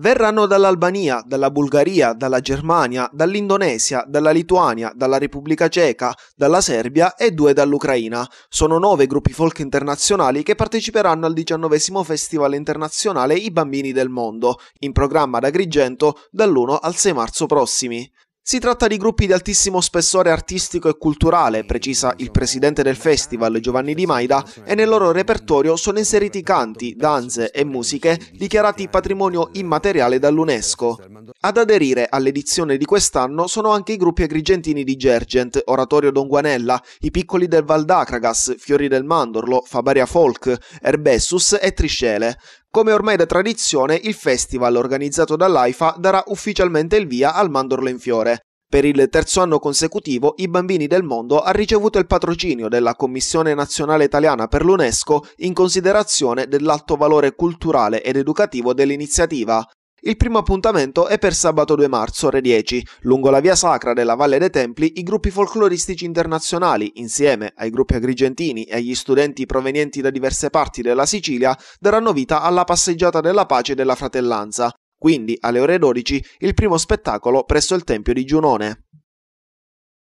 Verranno dall'Albania, dalla Bulgaria, dalla Germania, dall'Indonesia, dalla Lituania, dalla Repubblica Ceca, dalla Serbia e due dall'Ucraina. Sono nove gruppi folk internazionali che parteciperanno al diciannovesimo Festival Internazionale I Bambini del Mondo, in programma ad Agrigento dall'1 al 6 marzo prossimi. Si tratta di gruppi di altissimo spessore artistico e culturale, precisa il presidente del festival Giovanni Di Maida, e nel loro repertorio sono inseriti canti, danze e musiche dichiarati patrimonio immateriale dall'UNESCO. Ad aderire all'edizione di quest'anno sono anche i gruppi agrigentini di Gergent, Oratorio Don Guanella, i piccoli del Val d'Acragas, Fiori del Mandorlo, Fabaria Folk, Erbessus e Triscele. Come ormai da tradizione, il festival organizzato dall'AIFA darà ufficialmente il via al mandorlo in fiore. Per il terzo anno consecutivo i bambini del mondo ha ricevuto il patrocinio della Commissione nazionale italiana per l'UNESCO in considerazione dell'alto valore culturale ed educativo dell'iniziativa. Il primo appuntamento è per sabato 2 marzo ore 10. Lungo la via sacra della Valle dei Templi, i gruppi folcloristici internazionali, insieme ai gruppi agrigentini e agli studenti provenienti da diverse parti della Sicilia, daranno vita alla passeggiata della pace e della fratellanza, quindi alle ore 12 il primo spettacolo presso il Tempio di Giunone.